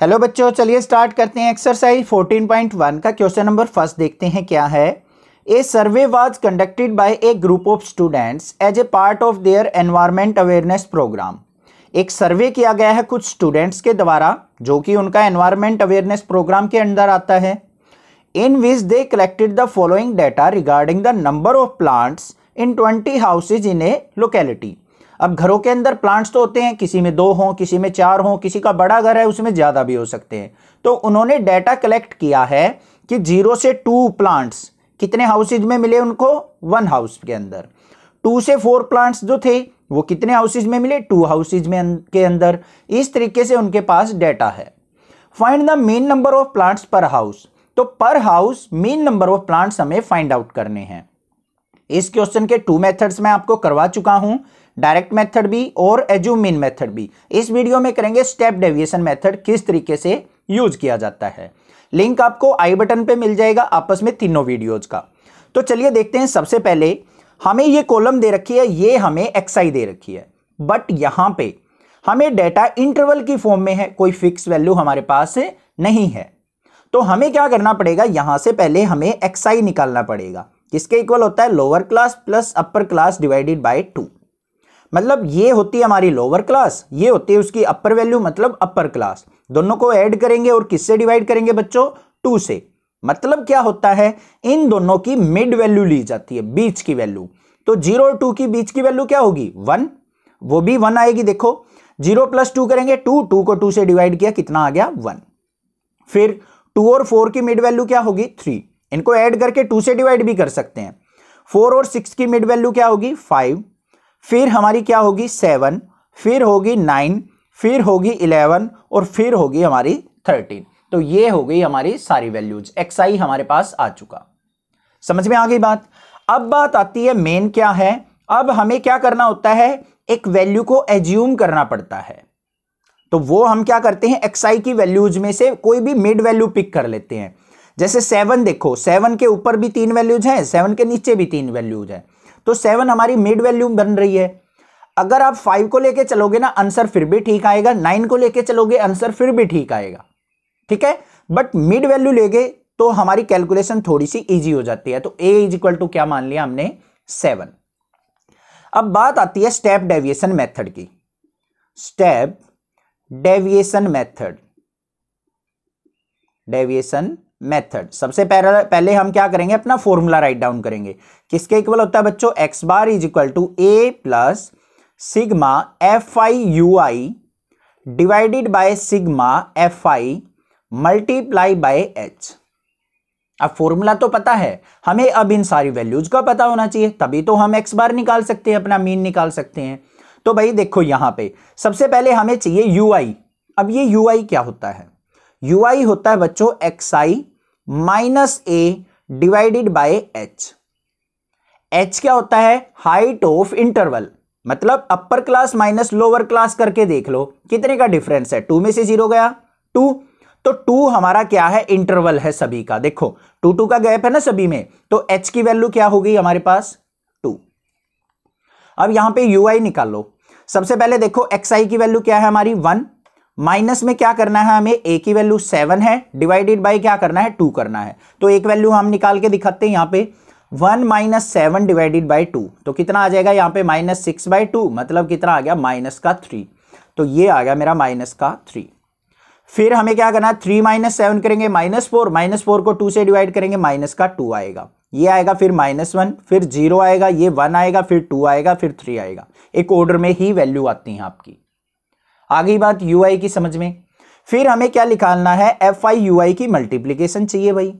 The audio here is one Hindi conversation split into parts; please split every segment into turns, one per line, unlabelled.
हेलो बच्चों चलिए स्टार्ट करते हैं एक्सरसाइज 14.1 का क्वेश्चन नंबर फर्स्ट देखते हैं क्या है a survey was conducted by a group of students as a part of their environment awareness programme एक सर्वे किया गया है कुछ स्टूडेंट्स के द्वारा जो कि उनका एनवायरमेंट अवेयरनेस प्रोग्राम के अंदर आता है in which they collected the following data regarding the number of plants in twenty houses in a locality अब घरों के अंदर प्लांट्स तो होते हैं किसी में दो हों किसी में चार हों किसी का बड़ा घर है उसमें ज़्यादा भी हो सकते हैं तो उन्होंने डाटा कलेक्ट किया है कि जीरो से टू प्लांट्स कितने हाउसेज में मिले उनको वन हाउस के अंदर टू से फोर प्लांट्स जो थे वो कितने हाउसेज में मिले टू हाउसेज में अं-, के अंदर इस तरीके से उनके पास डेटा है find the mean number of plants per house तो per house mean number of plants हमें फाइंड आउट करने हैं इस क्वेश्चन के टू मेथड्स मैं आपको करवा चुका हूं डायरेक्ट मेथड भी और एज्यूम मीन मेथड भी इस वीडियो में करेंगे स्टेप डेविएशन मेथड किस तरीके से यूज किया जाता है लिंक आपको आई बटन पे मिल जाएगा आपस में तीनों वीडियोज का तो चलिए देखते हैं सबसे पहले हमें ये कॉलम दे रखी है ये हमें एक्साई दे रखी है बट यहां पे हमें डेटा इंटरवल की फॉर्म में है कोई फिक्स वैल्यू हमारे पास नहीं है तो हमें क्या करना पड़ेगा यहां से पहले हमें एक्साई निकालना पड़ेगा किसके इक्वल होता है lower class plus upper class divided by two मतलब ये होती है हमारी लोअर क्लास ये होती है उसकी अपर वैल्यू मतलब अपर क्लास दोनों को ऐड करेंगे और किससे डिवाइड करेंगे बच्चों टू से मतलब क्या होता है इन दोनों की मिड वैल्यू ली जाती है बीच की वैल्यू तो जीरो और टू की बीच की वैल्यू क्या होगी वन वो भी वन आएगी देखो जीरो प्लस टू करेंगे टू टू को टू से डिवाइड किया कितना आ गया वन फिर टू और फोर की मिड वैल्यू क्या होगी थ्री इनको ऐड करके टू से डिवाइड भी कर सकते हैं फोर और सिक्स की मिड वैल्यू क्या होगी फाइव फिर हमारी क्या होगी सेवन फिर होगी नाइन फिर होगी इलेवन और फिर होगी हमारी थर्टीन तो ये हो गई हमारी सारी वैल्यूज एक्स आई हमारे पास आ चुका समझ में आ गई बात अब बात आती है मेन क्या है अब हमें क्या करना होता है एक वैल्यू को एज्यूम करना पड़ता है तो वो हम क्या करते हैं एक्स आई की वैल्यूज में से कोई भी मिड वैल्यू पिक कर लेते हैं जैसे सेवन देखो सेवन के ऊपर भी तीन वैल्यूज हैं सेवन के नीचे भी तीन वैल्यूज हैं तो सेवन हमारी मिड वैल्यू बन रही है अगर आप फाइव को लेके चलोगे ना आंसर फिर भी ठीक आएगा नाइन को लेके चलोगे आंसर फिर भी ठीक आएगा ठीक है बट मिड वैल्यू लेगे तो हमारी कैलकुलेशन थोड़ी सी इजी हो जाती है तो ए इज इक्वल टू क्या मान लिया हमने सेवन अब बात आती है स्टेप डेविएशन मेथड की step deviation method deviation method सबसे पहला पहले हम क्या करेंगे अपना फॉर्मूला राइट डाउन करेंगे किसके इक्वल होता है बच्चों X bar is equal to A plus sigma F I you I divided by sigma F I multiply by H अब फॉर्मूला तो पता है हमें अब इन सारी वैल्यूज का पता होना चाहिए तभी तो हम एक्स बार निकाल सकते हैं अपना मीन निकाल सकते हैं तो भाई देखो यहां पे सबसे पहले हमें चाहिए यू आई अब ये यू आई क्या होता है यू आई होता है बच्चों x I minus A divided by H H क्या होता है हाइट ऑफ इंटरवल मतलब upper class minus lower class करके देख लो कितने का डिफरेंस है टू में से जीरो गया टू तो टू हमारा क्या है इंटरवल है सभी का देखो टू टू का गैप है ना सभी में तो एच की वैल्यू क्या होगी हमारे पास टू अब यहां पे यू आई निकाल लो सबसे पहले देखो एक्स आई की वैल्यू क्या है हमारी वन माइनस में क्या करना है हमें ए की वैल्यू सेवन है डिवाइडेड बाई क्या करना है टू करना है तो एक वैल्यू हम निकाल के दिखाते हैं यहाँ पे one minus seven divided by two तो कितना आ जाएगा यहाँ पे माइनस सिक्स बाई टू मतलब कितना आ गया माइनस का थ्री तो ये आ गया मेरा माइनस का थ्री फिर हमें क्या करना है थ्री माइनस सेवन करेंगे माइनस फोर माइनस फोर को टू से डिवाइड करेंगे माइनस का टू आएगा ये आएगा फिर माइनस वन फिर जीरो आएगा ये वन आएगा फिर टू आएगा फिर थ्री आएगा एक ऑर्डर में ही वैल्यू आती है आपकी आ गई बात यू आई की समझ में फिर हमें क्या निकालना है एफ आई यू आई की मल्टीप्लीकेशन चाहिए भाई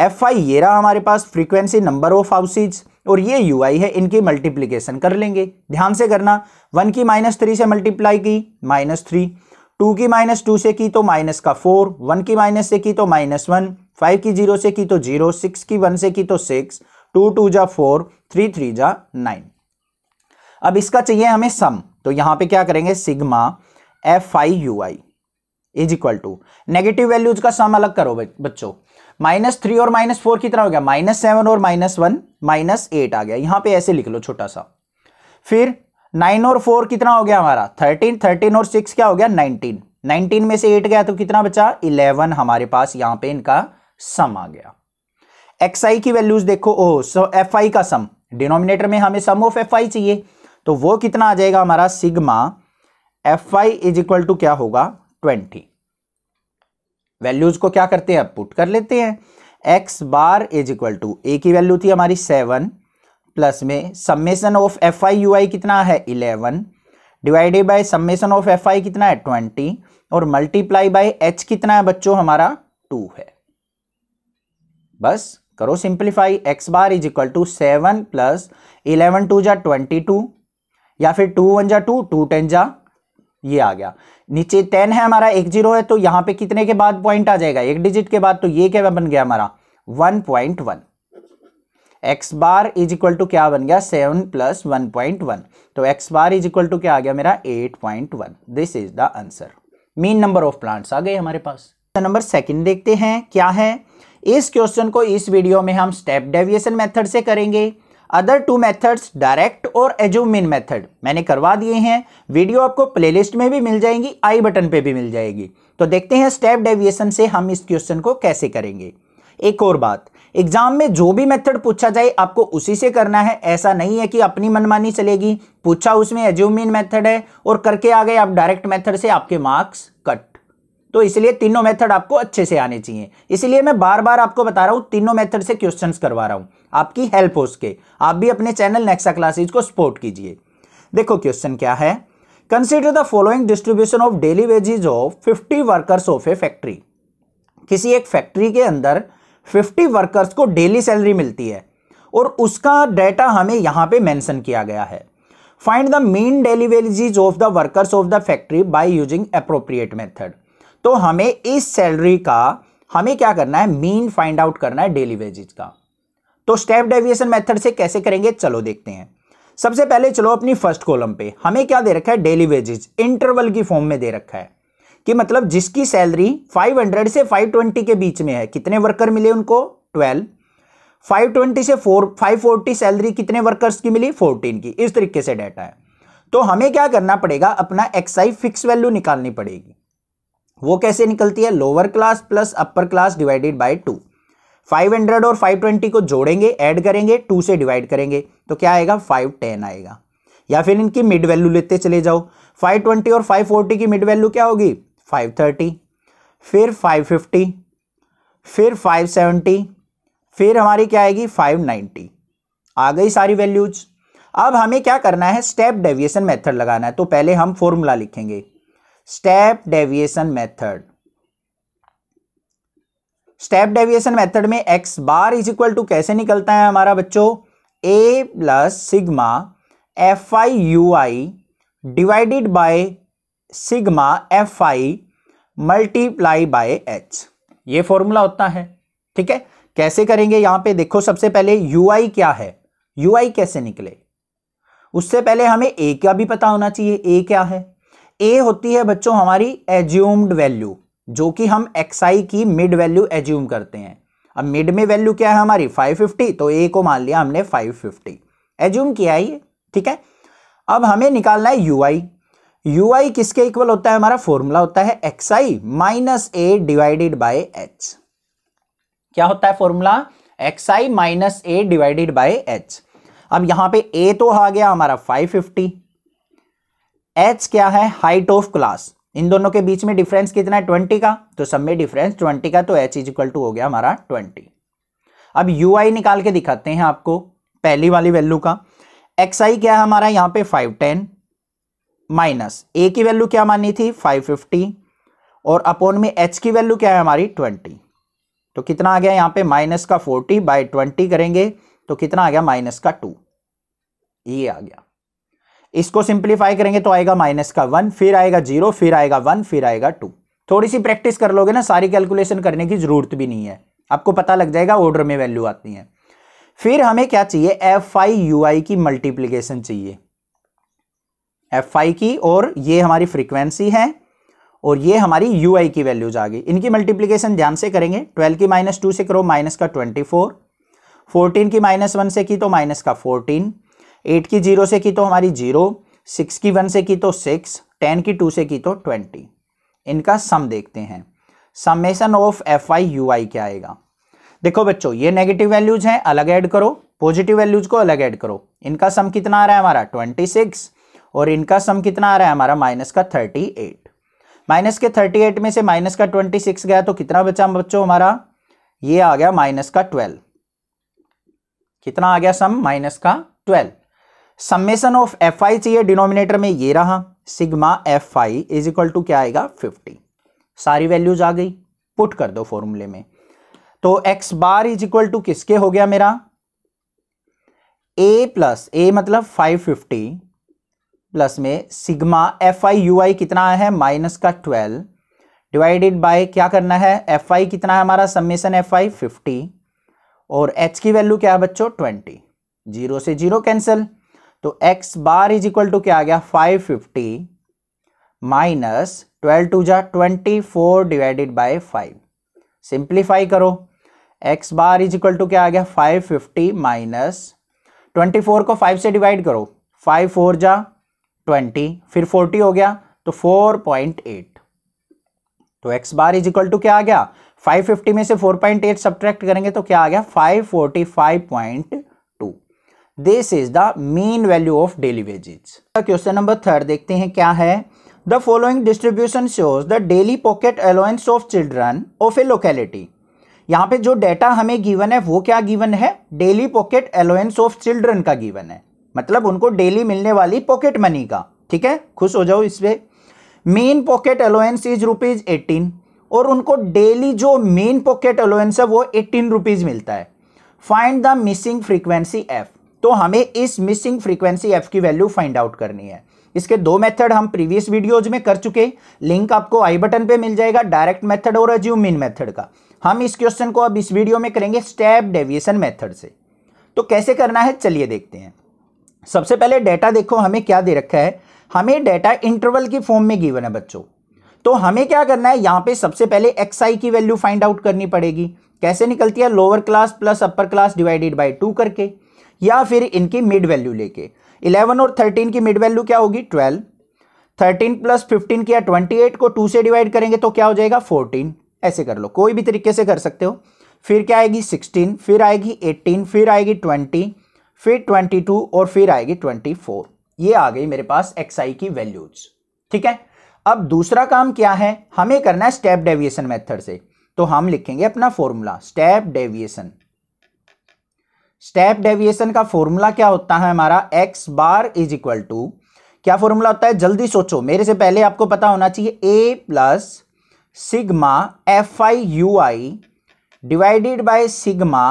एफ आई ये रहा हमारे पास फ्रीक्वेंसी नंबर ऑफ हाउसेज और ये यू आई है इनकी मल्टीप्लीकेशन कर लेंगे ध्यान से करना वन की माइनस थ्री से मल्टीप्लाई की माइनस थ्री टू की माइनस टू से की तो माइनस का फोर वन की माइनस से की तो माइनस वन फाइव की जीरो से की तो जीरो सिक्स की वन से की तो सिक्स टू टू जा फोर थ्री थ्री जा नाइन अब इसका चाहिए हमें सम तो यहां पे क्या करेंगे sigma F I you I is equal to negative values का सम अलग करो बच्चों माइनस थ्री और माइनस फोर कितना हो गया माइनस सेवन और माइनस वन माइनस एट आ गया यहां पे ऐसे लिख लो छोटा सा फिर नाइन और फोर कितना हो गया हमारा थर्टीन थर्टीन और सिक्स क्या हो गया नाइनटीन नाइनटीन में से एट गया तो कितना बचा इलेवन हमारे पास यहां पे इनका सम आ गया एक्स आई की वैल्यूज देखो ओ सो एफ आई का सम डिनोमिनेटर में हमें सम ऑफ एफ आई चाहिए तो वो कितना आ जाएगा हमारा sigma F I is equal to क्या होगा ट्वेंटी वैल्यूज को क्या करते हैं अब पुट कर लेते हैं X bar is equal to ए की वैल्यू थी हमारी सेवन प्लस में summation of F I you आई कितना है eleven divided by summation of F I कितना है ट्वेंटी और मल्टीप्लाई बाय एच कितना है बच्चों हमारा टू है बस करो simplify X bar is equal to seven plus eleven two जा ट्वेंटी टू या फिर टू वन जा टू टू टेन जा ये आ गया नीचे टेन है हमारा एक जीरो है तो यहां पे कितने के बाद पॉइंट आ जाएगा एक डिजिट के बाद तो ये क्या बन गया हमारा one point one X bar is equal to क्या बन गया seven plus one point one तो x bar is equal to क्या आ गया मेरा eight point one this is the answer mean number of plants आ गए हमारे पास नंबर सेकंड देखते हैं क्या है इस क्वेश्चन को इस वीडियो में हम स्टेप डेविएशन मेथड से करेंगे अदर टू मेथड्स डायरेक्ट और एजूमिन मेथड मैंने करवा दिए हैं वीडियो आपको प्लेलिस्ट में भी मिल जाएंगी आई बटन पे भी मिल जाएगी तो देखते हैं स्टेप डेविएशन से हम इस क्वेश्चन को कैसे करेंगे एक और बात एग्जाम में जो भी मेथड पूछा जाए आपको उसी से करना है ऐसा नहीं है कि अपनी मनमानी चलेगी पूछा उसमें एज्यूमिन मेथड है और करके आ गए आप डायरेक्ट मेथड से आपके मार्क्स कट तो इसलिए तीनों मेथड आपको अच्छे से आने चाहिए इसलिए मैं बार बार आपको बता रहा हूं तीनों मेथड से क्वेश्चन करवा रहा हूं आपकी हेल्प हो सके आप भी अपने चैनल नेक्सा क्लासेज को सपोर्ट कीजिए देखो क्वेश्चन क्या है consider the following distribution of daily wages of fifty workers of a factory किसी एक फैक्ट्री के अंदर फिफ्टी वर्कर्स को डेली सैलरी मिलती है और उसका डाटा हमें यहां पे मेंशन किया गया है find the mean daily wages of the workers of the factory by using appropriate method तो हमें इस सैलरी का हमें क्या करना है मेन फाइंड आउट करना है डेली वेजेज का तो स्टेप डेविएशन मेथड से कैसे करेंगे चलो देखते हैं सबसे पहले चलो अपनी फर्स्ट कॉलम पे हमें क्या दे रखा है डेली वेजेस इंटरवल की फॉर्म में दे रखा है कि मतलब जिसकी सैलरी 500 से 520 के बीच में है कितने वर्कर मिले उनको 12 520 से 4 540 सैलरी कितने वर्कर्स की मिली 14 की इस तरीके से डाटा है तो हमें क्या करना पड़ेगा अपना एक्सआई फिक्स वैल्यू निकालनी पड़ेगी वो कैसे निकलती है lower class plus upper class divided by two 500 और 520 को जोड़ेंगे ऐड करेंगे टू से डिवाइड करेंगे तो क्या आएगा 510 आएगा या फिर इनकी मिड वैल्यू लेते चले जाओ 520 और 540 की मिड वैल्यू क्या होगी 530 फिर 550 फिर 570 फिर हमारी क्या आएगी 590 आ गई सारी वैल्यूज अब हमें क्या करना है स्टेप डेविएशन मेथड लगाना है तो पहले हम फॉर्मूला लिखेंगे step deviation method step deviation method में X bar is equal to कैसे निकलता है हमारा बच्चों A plus sigma F I you I divided by sigma F I multiply by H ये फॉर्मूला होता है ठीक है कैसे करेंगे यहां पे देखो सबसे पहले यू आई क्या है यू आई कैसे निकले उससे पहले हमें ए का भी पता होना चाहिए ए क्या है ए होती है बच्चों हमारी एज्यूम्ड वैल्यू जो कि हम आई की मिड वैल्यू एज्यूम करते हैं अब मिड में वैल्यू क्या है हमारी 550 तो ए को मान लिया हमने 550 एज्यूम किया ये ठीक है अब हमें निकालना है यू आई यू आई किसके इक्वल होता है हमारा फॉर्मूला होता है x I minus A divided by H क्या होता है formula X I minus A divided by H अब यहां पे ए तो आ गया हमारा 550 एच क्या है हाइट ऑफ क्लास इन दोनों के बीच में डिफरेंस कितना है ट्वेंटी का तो सब में डिफरेंस ट्वेंटी का तो एच इज इक्वल टू हो गया हमारा ट्वेंटी अब यू आई निकाल के दिखाते हैं आपको पहली वाली वैल्यू का एक्स आई क्या है हमारा यहाँ पे फाइव टेन माइनस ए की वैल्यू क्या मानी थी फाइव फिफ्टी और अपोन में एच की वैल्यू क्या है हमारी ट्वेंटी तो कितना आ गया यहाँ पे माइनस का फोर्टी बाई ट्वेंटी करेंगे तो कितना आ गया माइनस का टू ये आ गया इसको सिंप्लीफाई करेंगे तो आएगा माइनस का वन फिर आएगा जीरो फिर आएगा वन फिर आएगा टू थोड़ी सी प्रैक्टिस कर लोगे ना सारी कैलकुलेशन करने की जरूरत भी नहीं है आपको पता लग जाएगा ऑर्डर में वैल्यू आती है फिर हमें क्या चाहिए एफ आई यू आई की मल्टीप्लीकेशन चाहिए एफ आई की और ये हमारी फ्रीक्वेंसी है और ये हमारी यू आई की वैल्यूज आ गई इनकी मल्टीप्लीकेशन ध्यान से करेंगे ट्वेल्व की माइनस टू से करो माइनस का ट्वेंटी फोर फोर्टीन की माइनस वन से की तो माइनस का फोर्टीन एट की जीरो से की तो हमारी जीरो सिक्स की वन से की तो सिक्स टेन की टू से की तो ट्वेंटी इनका सम देखते हैं summation of F I you आई क्या आएगा देखो बच्चों ये नेगेटिव वैल्यूज हैं अलग ऐड करो पॉजिटिव वैल्यूज को अलग ऐड करो इनका सम कितना आ रहा है हमारा ट्वेंटी सिक्स और इनका सम कितना आ रहा है हमारा माइनस का थर्टी एट माइनस के थर्टी एट में से माइनस का ट्वेंटी सिक्स गया तो कितना बचा बच्चों हमारा ये आ गया माइनस का ट्वेल्व कितना आ गया सम माइनस का twelve summation of F i चाहिए डिनोमिनेटर में ये रहा sigma F I is equal to क्या आएगा फिफ्टी सारी वैल्यूज आ गई पुट कर दो फॉर्मूले में तो x bar is equal to किसके हो गया मेरा ए प्लस ए मतलब फाइव फिफ्टी प्लस में सिग्मा एफ आई यू आई कितना है माइनस का ट्वेल्व डिवाइडेड बाय क्या करना है एफ आई कितना है हमारा सम्मेशन एफ आई फिफ्टी और एच की वैल्यू क्या है बच्चों ट्वेंटी जीरो से जीरो कैंसिल तो x bar is equal to क्या आ गया 550 फिफ्टी माइनस ट्वेल्व टू जा twenty four divided by five simplify करो x bar is equal to क्या आ गया 550 फिफ्टी माइनस ट्वेंटी फोर को फाइव से डिवाइड करो फाइव फोर जा 20 फिर फोर्टी हो गया तो फोर पॉइंट एट तो x bar is equal to क्या आ गया 550 में से 4.8 सब्ट्रैक्ट करेंगे तो क्या आ गया 545.8 this is the mean value of daily wages question number third देखते हैं क्या है the following distribution shows the daily pocket allowance of children of a locality यहाँ पे जो डेटा हमें गिवन है वो क्या गिवन है daily pocket allowance of children का गिवन है मतलब उनको डेली मिलने वाली पॉकेट मनी का ठीक है खुश हो जाओ इस पर mean pocket allowance is rupees eighteen और उनको डेली जो मेन पॉकेट अलाउंस है वो एटीन रुपीज़ मिलता है find the missing frequency f तो हमें इस मिसिंग फ्रीक्वेंसी एफ की वैल्यू फाइंड आउट करनी है इसके दो मेथड हम प्रीवियस वीडियोज में कर चुके लिंक आपको आई बटन पे मिल जाएगा डायरेक्ट मेथड और अज्यूम मिन मेथड का हम इस क्वेश्चन को अब इस वीडियो में करेंगे स्टेप डेविएशन मेथड से तो कैसे करना है चलिए देखते हैं सबसे पहले डेटा देखो हमें क्या दे रखा है हमें डेटा इंटरवल की फॉर्म में गिवन है बच्चों तो हमें क्या करना है यहां पे सबसे पहले एक्स आई की वैल्यू फाइंड आउट करनी पड़ेगी कैसे निकलती है lower class plus upper class divided by two करके या फिर इनकी मिड वैल्यू लेके 11 और 13 की मिड वैल्यू क्या होगी 12 13 प्लस फिफ्टीन किया 28 को 2 से डिवाइड करेंगे तो क्या हो जाएगा 14 ऐसे कर लो कोई भी तरीके से कर सकते हो फिर क्या आएगी 16 फिर आएगी 18 फिर आएगी 20 फिर 22 और फिर आएगी 24 ये आ गई मेरे पास एक्स आई की वैल्यूज ठीक है अब दूसरा काम क्या है हमें करना है स्टेप डेविएशन मेथड से तो हम लिखेंगे अपना formula step deviation step deviation का फॉर्मूला क्या होता है हमारा x bar is equal to क्या फॉर्मूला होता है जल्दी सोचो मेरे से पहले आपको पता होना चाहिए a plus sigma F I you I divided by sigma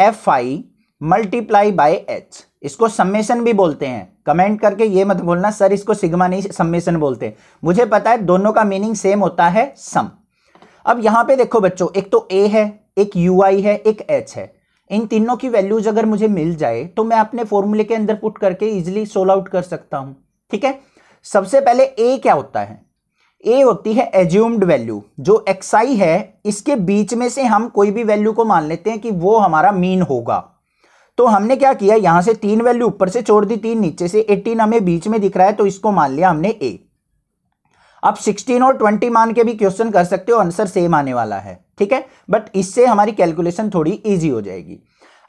F I multiply by h इसको सम्मेशन भी बोलते हैं कमेंट करके ये मत बोलना सर इसको सिग्मा नहीं सम्मेशन बोलते मुझे पता है दोनों का मीनिंग सेम होता है सम अब यहां पे देखो बच्चों एक तो ए है एक यू आई है एक एच है इन तीनों की वैल्यूज अगर मुझे मिल जाए तो मैं अपने फॉर्मूले के अंदर पुट करके इजिली सोल आउट कर सकता हूं ठीक है सबसे पहले ए क्या होता है ए होती है एज्यूम्ड वैल्यू जो एक्स आई है इसके बीच में से हम कोई भी वैल्यू को मान लेते हैं कि वो हमारा मीन होगा तो हमने क्या किया यहां से तीन वैल्यू ऊपर से छोड़ दी तीन नीचे से 18 हमें बीच में दिख रहा है तो इसको मान लिया हमने ए आप 16 और 20 मान के भी क्वेश्चन कर सकते हो आंसर सेम आने वाला है ठीक है बट इससे हमारी कैलकुलेशन थोड़ी ईजी हो जाएगी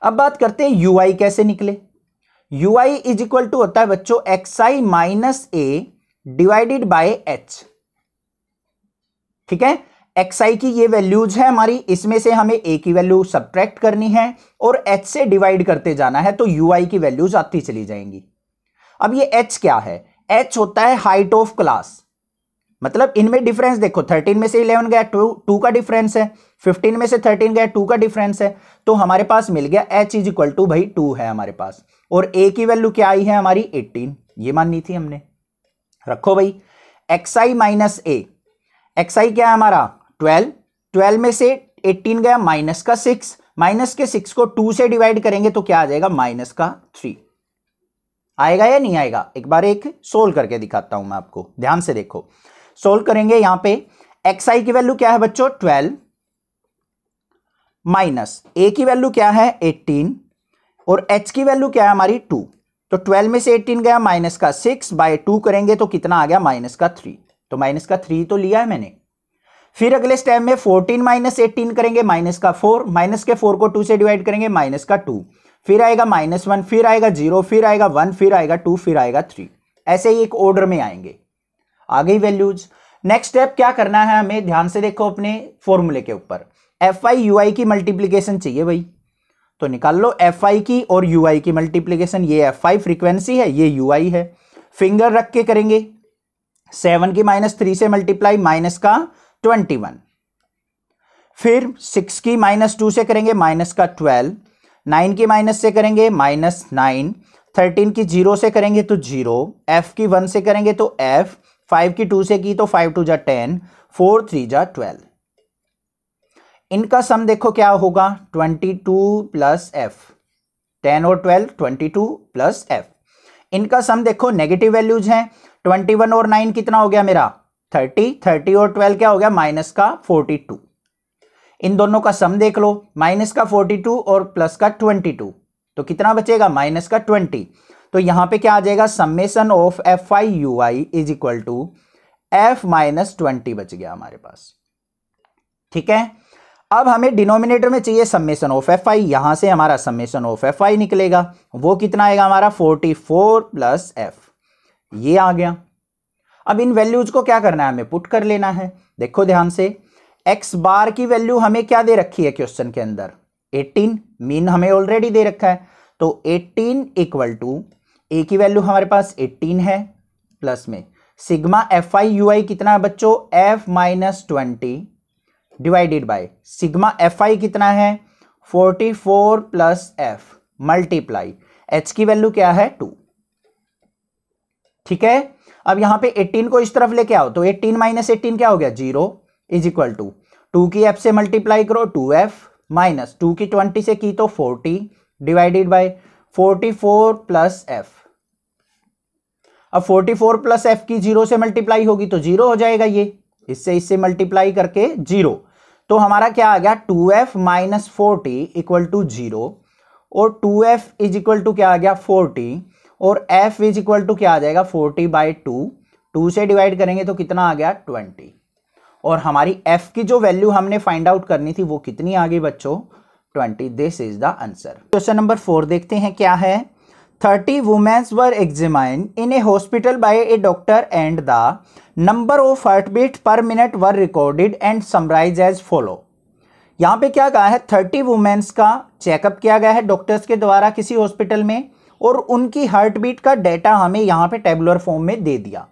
अब बात करते हैं यू आई कैसे निकले you I is equal to होता है बच्चों x I minus A divided by H ठीक है एक्स आई की ये वैल्यूज है हमारी इसमें से हमें ए की वैल्यू सब्ट्रैक्ट करनी है और एच से डिवाइड करते जाना है तो यू आई की वैल्यूज आती चली जाएंगी अब ये एच क्या है एच होता है हाइट ऑफ क्लास मतलब इनमें डिफरेंस देखो थर्टीन में से इलेवन गया टू टू का डिफरेंस है फिफ्टीन में से थर्टीन गया टू का डिफरेंस है तो हमारे पास मिल गया एच इज इक्वल टू भाई टू है हमारे पास और ए की वैल्यू क्या आई है हमारी एट्टीन ये माननी थी हमने रखो भाई x I minus A x i क्या है हमारा ट्वेल्व ट्वेल्व में से एट्टीन गया माइनस का सिक्स माइनस के सिक्स को टू से डिवाइड करेंगे तो क्या आ जाएगा माइनस का थ्री आएगा या नहीं आएगा एक बार एक सोल्व करके दिखाता हूं मैं आपको ध्यान से देखो सोल्व करेंगे यहां पे एक्स आई की वैल्यू क्या है बच्चों ट्वेल्व माइनस ए की वैल्यू क्या है एट्टीन और एच की वैल्यू क्या है हमारी टू तो ट्वेल्व में से एटीन गया माइनस का सिक्स बाय टू करेंगे तो कितना आ गया माइनस का थ्री तो माइनस का थ्री तो लिया है मैंने फिर अगले स्टेप में फोर्टीन माइनस एटीन करेंगे माइनस का फोर माइनस के फोर को टू से डिवाइड करेंगे माइनस का टू फिर आएगा माइनस वन फिर आएगा जीरो फिर आएगा वन फिर आएगा टू फिर आएगा थ्री ऐसे ही एक ऑर्डर में आएंगे आ गई वैल्यूज नेक्स्ट स्टेप क्या करना है हमें ध्यान से देखो अपने फॉर्मूले के ऊपर एफ आई यू आई की मल्टीप्लीकेशन चाहिए भाई तो निकाल लो एफ आई की और यू आई की मल्टीप्लीकेशन ये एफ आई फ्रीक्वेंसी है ये यू आई है फिंगर रख के करेंगे सेवन की माइनस थ्री से मल्टीप्लाई माइनस का ट्वेंटी वन फिर सिक्स की माइनस टू से करेंगे माइनस का ट्वेल्व नाइन की माइनस से करेंगे माइनस नाइन थर्टीन की जीरो से करेंगे तो जीरो एफ की वन से करेंगे तो एफ फाइव की टू से की तो फाइव टू जा टेन फोर थ्री जा ट्वेल्व इनका सम देखो क्या होगा twenty two plus f ten और twelve twenty two plus f इनका सम देखो नेगेटिव वैल्यूज हैं ट्वेंटी वन और नाइन कितना हो गया मेरा थर्टी थर्टी और ट्वेल्व क्या हो गया माइनस का फोर्टी टू इन दोनों का सम देख लो माइनस का फोर्टी टू और प्लस का ट्वेंटी टू तो कितना बचेगा माइनस का ट्वेंटी तो यहां पे क्या आ जाएगा summation of F I you I is equal to f minus twenty बच गया हमारे पास ठीक है अब हमें डिनोमिनेटर में चाहिए सम्मेशन ऑफ एफ आई यहां से हमारा सम्मेशन ऑफ एफ आई निकलेगा वो कितना आएगा हमारा फोर्टी फोर प्लस एफ ये आ गया अब इन वैल्यूज को क्या करना है हमें पुट कर लेना है देखो ध्यान से एक्स बार की वैल्यू हमें क्या दे रखी है क्वेश्चन के अंदर एटीन मीन हमें ऑलरेडी दे रखा है तो एटीन इक्वल टू ए की वैल्यू हमारे पास 18 है प्लस में सिग्मा एफ आई यू आई कितना है बच्चों f minus twenty divided by sigma F I कितना है 44 प्लस एफ मल्टीप्लाई एच की वैल्यू क्या है टू ठीक है अब यहां पे 18 को इस तरफ लेके आओ तो 18 माइनस एटीन क्या हो गया zero is equal to two की एफ से मल्टीप्लाई करो टू एफ माइनस टू की ट्वेंटी से की तो forty divided by forty four plus f अब फोर्टी फोर प्लस एफ की जीरो से मल्टीप्लाई होगी तो जीरो हो जाएगा ये इससे इससे मल्टीप्लाई करके जीरो तो हमारा क्या आ गया two f minus forty equal to zero और two f is equal to क्या आ गया फोर्टी और एफ इज इक्वल टू क्या आ जाएगा फोर्टी बाई टू टू से डिवाइड करेंगे तो कितना आ गया ट्वेंटी और हमारी एफ की जो वैल्यू हमने फाइंड आउट करनी थी वो कितनी आ गई बच्चों twenty this is the answer question number four देखते हैं क्या है thirty womens were examine in a hospital by a doctor and the number of heart beat per minute were recorded and summarise as follow यहाँ पे क्या कहा है थर्टी वुमेन्स का चेकअप किया गया है डॉक्टर्स के द्वारा किसी हॉस्पिटल में और उनकी हार्ट बीट का डाटा हमें यहाँ पे टेबुलर फॉर्म में दे दिया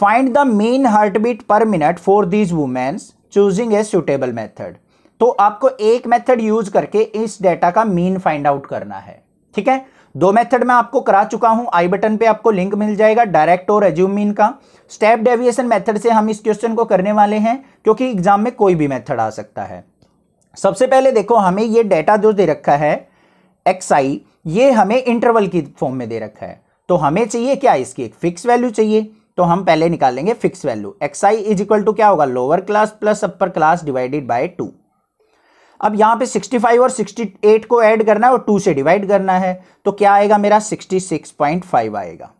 find the mean heart beat per minute for these womens choosing a suitable method तो आपको एक मेथड यूज करके इस डेटा का मीन फाइंड आउट करना है ठीक है दो मेथड मैं आपको करा चुका हूं आई बटन पे आपको लिंक मिल जाएगा डायरेक्ट और एज्यूम मीन का स्टेप डेविएशन मेथड से हम इस क्वेश्चन को करने वाले हैं क्योंकि एग्जाम में कोई भी मेथड आ सकता है सबसे पहले देखो हमें ये डेटा जो दे रखा है एक्स आई ये हमें इंटरवल की फॉर्म में दे रखा है तो हमें चाहिए क्या इसकी एक फिक्स वैल्यू चाहिए तो हम पहले निकालेंगे fix value x I is equal to क्या होगा lower class plus upper class divided by two अब यहां पे 65 और 68 को ऐड करना है और 2 से डिवाइड करना है तो क्या आएगा मेरा 66.5 आएगा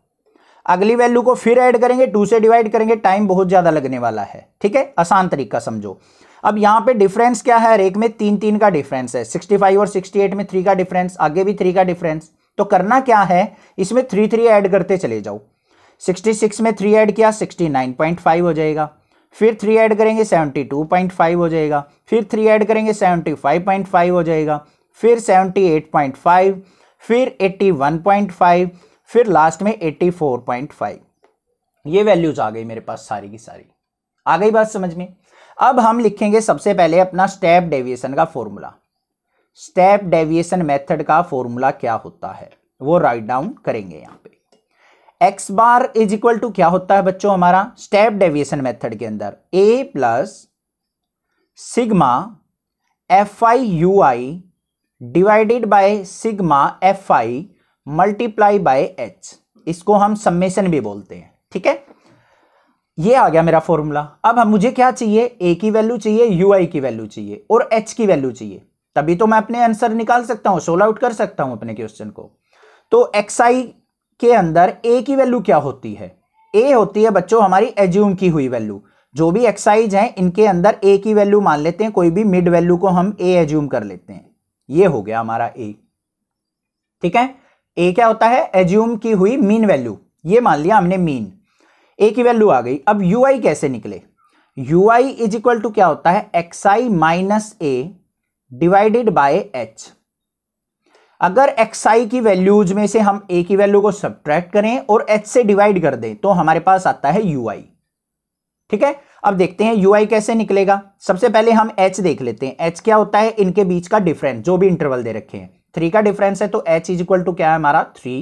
अगली वैल्यू को फिर ऐड करेंगे 2 से डिवाइड करेंगे टाइम बहुत ज़्यादा लगने वाला है ठीक है आसान तरीका समझो अब यहां पे डिफरेंस क्या है एक में तीन तीन का डिफरेंस है 65 और 68 में थ्री का डिफरेंस आगे भी थ्री का डिफरेंस तो करना क्या है इसमें थ्री थ्री ऐड करते चले जाओ 66 में थ्री ऐड किया 69.5 हो जाएगा फिर थ्री ऐड करेंगे सेवेंटी टू पॉइंट फाइव हो जाएगा फिर थ्री ऐड करेंगे सेवेंटी फाइव पॉइंट फाइव हो जाएगा फिर सेवेंटी एट पॉइंट फाइव फिर एट्टी वन पॉइंट फाइव फिर लास्ट में एट्टी फोर पॉइंट फाइव ये वैल्यूज आ गई मेरे पास सारी की सारी आ गई बात समझ में अब हम लिखेंगे सबसे पहले अपना स्टेप डेविएशन का फॉर्मूला स्टेप डेविएशन मेथड का फॉर्मूला क्या होता है वो राइट डाउन करेंगे यहाँ x bar is equal to क्या होता है बच्चों हमारा स्टेप डेविएशन मेथड के अंदर a plus sigma F I you I divided by sigma F I multiply by h इसको हम सम्मेशन भी बोलते हैं ठीक है ये आ गया मेरा फॉर्मूला अब हम मुझे क्या चाहिए ए की वैल्यू चाहिए यू आई की वैल्यू चाहिए और एच की वैल्यू चाहिए तभी तो मैं अपने आंसर निकाल सकता हूँ सोल आउट कर सकता हूँ अपने क्वेश्चन को तो एक्स आई के अंदर ए की वैल्यू क्या होती है ए होती है बच्चों हमारी एज्यूम की हुई वैल्यू जो भी एक्साइज हैं इनके अंदर ए की वैल्यू मान लेते हैं कोई भी मिड वैल्यू को हम ए एज्यूम कर लेते हैं ये हो गया हमारा ए ठीक है ए क्या होता है एज्यूम की हुई मीन वैल्यू ये मान लिया हमने मीन ए की वैल्यू आ गई अब यू आई कैसे निकले you I is equal to क्या होता है x I minus A divided by h अगर एक्स आई की वैल्यूज में से हम ए की वैल्यू को सब्ट्रैक्ट करें और एच से डिवाइड कर दें तो हमारे पास आता है यू आई ठीक है अब देखते हैं यू आई कैसे निकलेगा सबसे पहले हम एच देख लेते हैं एच क्या होता है इनके बीच का डिफरेंस जो भी इंटरवल दे रखे हैं थ्री का डिफरेंस है तो एच इज इक्वल टू क्या है हमारा three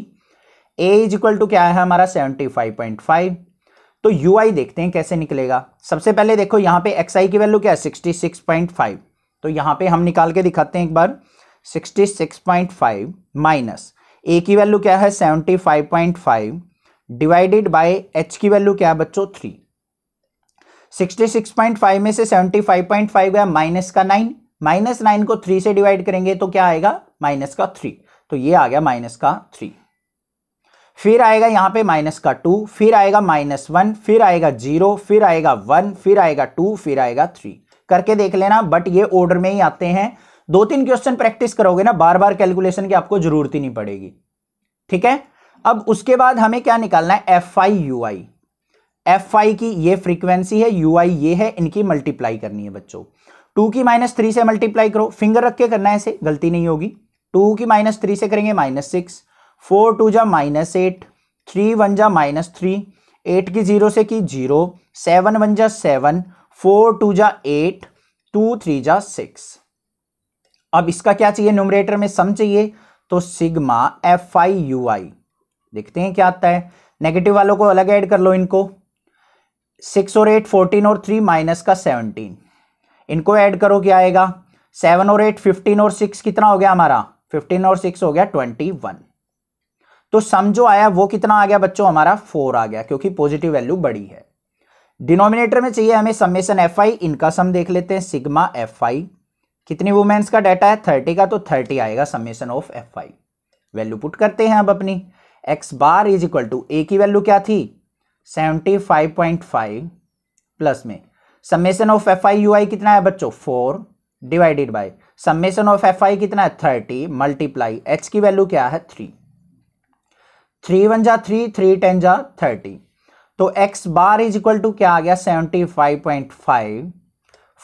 a is equal to क्या है हमारा सेवेंटी फाइव पॉइंट फाइव तो यू आई देखते हैं कैसे निकलेगा सबसे पहले देखो यहां पे एक्स आई की वैल्यू क्या है सिक्सटी सिक्स पॉइंट फाइव तो यहाँ पे हम निकाल के दिखाते हैं एक बार sixty six point five minus a की वैल्यू क्या है 75.5 five point five divided by H की वैल्यू क्या है बच्चों थ्री 66.5 में से 75.5 गया माइनस का नाइन माइनस नाइन को थ्री से डिवाइड करेंगे तो क्या आएगा माइनस का थ्री तो ये आ गया माइनस का थ्री फिर आएगा यहाँ पे माइनस का टू फिर आएगा माइनस वन फिर आएगा जीरो फिर आएगा वन फिर आएगा टू फिर आएगा थ्री करके देख लेना बट ये ऑर्डर में ही आते हैं दो तीन क्वेश्चन प्रैक्टिस करोगे ना बार बार कैलकुलेशन की आपको जरूरत ही नहीं पड़ेगी ठीक है अब उसके बाद हमें क्या निकालना है f I you i f i की ये फ्रीक्वेंसी है यू आई ये है इनकी मल्टीप्लाई करनी है बच्चों टू की माइनस थ्री से मल्टीप्लाई करो फिंगर रख के करना है ऐसे गलती नहीं होगी टू की माइनस थ्री से करेंगे माइनस सिक्स फोर टू जा माइनस एट थ्री वन जा माइनस थ्री एट की जीरो से की जीरो सेवन वन जा सेवन फोर टू जा एट टू थ्री जा सिक्स अब इसका क्या चाहिए नोमरेटर में सम चाहिए तो sigma F I you i देखते हैं क्या आता है नेगेटिव वालों को अलग ऐड कर लो इनको सिक्स और एट फोर्टीन और थ्री माइनस का सेवनटीन इनको ऐड करो क्या आएगा सेवन और एट फिफ्टीन और सिक्स कितना हो गया हमारा फिफ्टीन और सिक्स हो गया ट्वेंटी वन तो सम जो आया वो कितना आ गया बच्चों हमारा फोर आ गया क्योंकि पॉजिटिव वैल्यू बड़ी है डिनोमिनेटर में चाहिए हमें समेसन एफ आई इनका सम देख लेते हैं सिग्मा एफ आई कितनी वुमेन्स का डाटा है थर्टी का तो थर्टी आएगा summation of F i value put करते हैं अब अपनी x bar is equal to ए की वैल्यू क्या थी seventy five point five plus में summation of F I you आई कितना है बच्चों four divided by summation of F I कितना है थर्टी मल्टीप्लाई एच की वैल्यू क्या है थ्री थ्री वन जा थ्री थ्री टेन जा थर्टी तो x bar is equal to क्या आ गया seventy five point five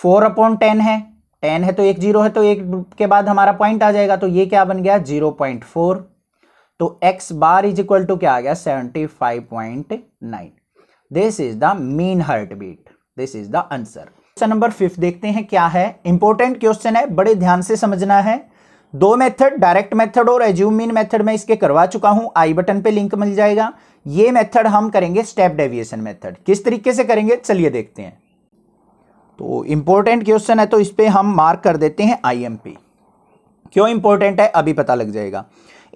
four upon ten है टेन है तो एक जीरो है तो एक के बाद हमारा पॉइंट आ जाएगा तो ये क्या बन गया जीरो पॉइंट फोर तो x bar is equal to क्या आ गया seventy five point nine this is the mean heart beat this is the answer question number fifth देखते हैं क्या है इंपॉर्टेंट क्वेश्चन है बड़े ध्यान से समझना है दो मेथड डायरेक्ट मेथड और एज्यूम मीन मेथड में इसके करवा चुका हूं आई बटन पे लिंक मिल जाएगा ये मेथड हम करेंगे स्टेप डेविएशन मेथड किस तरीके से करेंगे चलिए देखते हैं तो इम्पोर्टेंट क्वेश्चन है तो इस पर हम मार्क कर देते हैं आईएमपी क्यों इंपॉर्टेंट है अभी पता लग जाएगा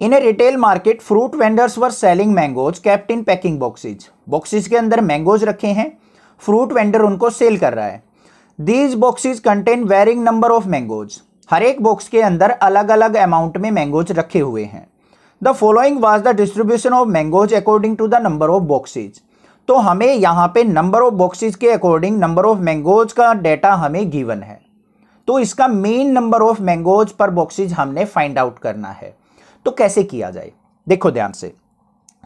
in a retail market fruit vendors were selling mangoes kept in packing boxes boxes के अंदर मैंगोज रखे हैं फ्रूट वेंडर उनको सेल कर रहा है these boxes contain varying number of mangoes हर एक बॉक्स के अंदर अलग अलग अमाउंट में मैंगोज रखे हुए हैं the following was the distribution of mangoes according to the number of boxes तो हमें यहाँ पे नंबर ऑफ बॉक्सेस के अकॉर्डिंग नंबर ऑफ मैंगोज का डेटा हमें गिवन है तो इसका mean number of mangoes per boxes हमने फाइंड आउट करना है तो कैसे किया जाए देखो ध्यान से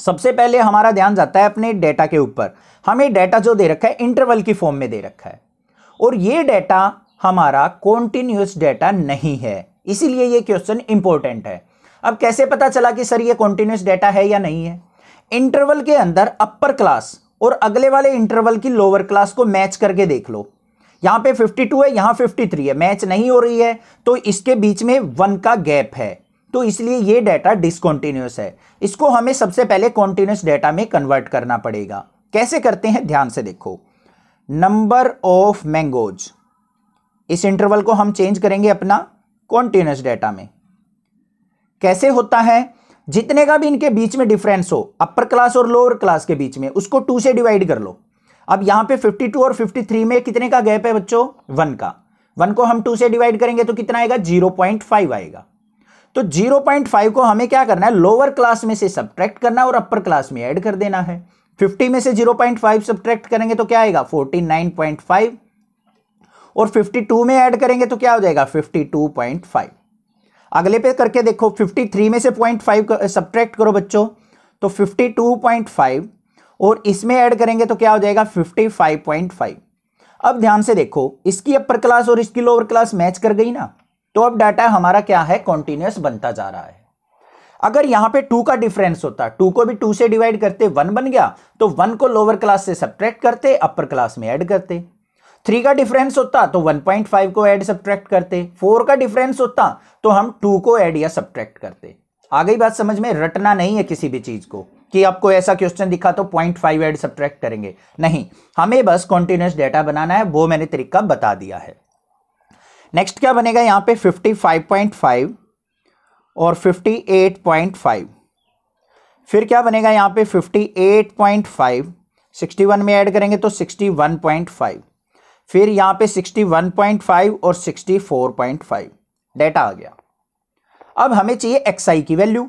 सबसे पहले हमारा ध्यान जाता है अपने डेटा के ऊपर हमें डेटा जो दे रखा है इंटरवल की फॉर्म में दे रखा है और ये डेटा हमारा कॉन्टिन्यूस डेटा नहीं है इसीलिए ये क्वेश्चन इंपॉर्टेंट है अब कैसे पता चला कि सर ये कॉन्टिन्यूस डेटा है या नहीं है इंटरवल के अंदर अपर क्लास और अगले वाले इंटरवल की लोअर क्लास को मैच करके देख लो यहां पे 52 है यहां 53 है मैच नहीं हो रही है तो इसके बीच में वन का गैप है तो इसलिए ये डाटा डिसकॉन्टिन्यूस है इसको हमें सबसे पहले कॉन्टिन्यूस डाटा में कन्वर्ट करना पड़ेगा कैसे करते हैं ध्यान से देखो नंबर ऑफ मैंगोज इस इंटरवल को हम चेंज करेंगे अपना कॉन्टिन्यूस डाटा में कैसे होता है जितने का भी इनके बीच में डिफरेंस हो अपर क्लास और लोअर क्लास के बीच में उसको टू से डिवाइड कर लो अब यहां पे 52 और 53 में कितने का गैप है बच्चों वन का वन को हम टू से डिवाइड करेंगे तो कितना आएगा फाइव आएगा तो फाइव को हमें क्या करना है लोअर क्लास में से सब्ट्रैक्ट करना है और अपर क्लास में एड कर देना है 50 में से 0.5 सब्ट्रैक्ट करेंगे तो क्या आएगा 49.5 और 52 में ऐड करेंगे तो क्या हो जाएगा 52.5 अगले पे करके देखो 53 में से 0.5 फाइव सब्ट्रैक्ट करो बच्चों तो 52.5 और इसमें ऐड करेंगे तो क्या हो जाएगा 55.5 अब ध्यान से देखो इसकी अपर क्लास और इसकी लोअर क्लास मैच कर गई ना तो अब डाटा हमारा क्या है कॉन्टिन्यूस बनता जा रहा है अगर यहां पे टू का डिफरेंस होता टू को भी टू से डिवाइड करते वन बन गया तो वन को लोअर क्लास से सब्ट्रैक्ट करते अपर क्लास में ऐड करते थ्री का डिफरेंस होता तो 1.5 को ऐड सब्ट्रैक्ट करते फोर का डिफरेंस होता तो हम टू को ऐड या सब्ट्रैक्ट करते आ गई बात समझ में रटना नहीं है किसी भी चीज़ को कि आपको ऐसा क्वेश्चन दिखा तो पॉइंट फाइव एड सब्ट्रैक्ट करेंगे नहीं हमें बस कॉन्टिन्यूस डेटा बनाना है वो मैंने तरीका बता दिया है नेक्स्ट क्या बनेगा यहाँ पे 55.5 और 58.5 फिर क्या बनेगा यहाँ पे 58.5 61 में ऐड करेंगे तो 61.5 फिर वन पे 61.5 और 64.5 डेटा आ गया अब हमें चाहिए एक्स आई की वैल्यू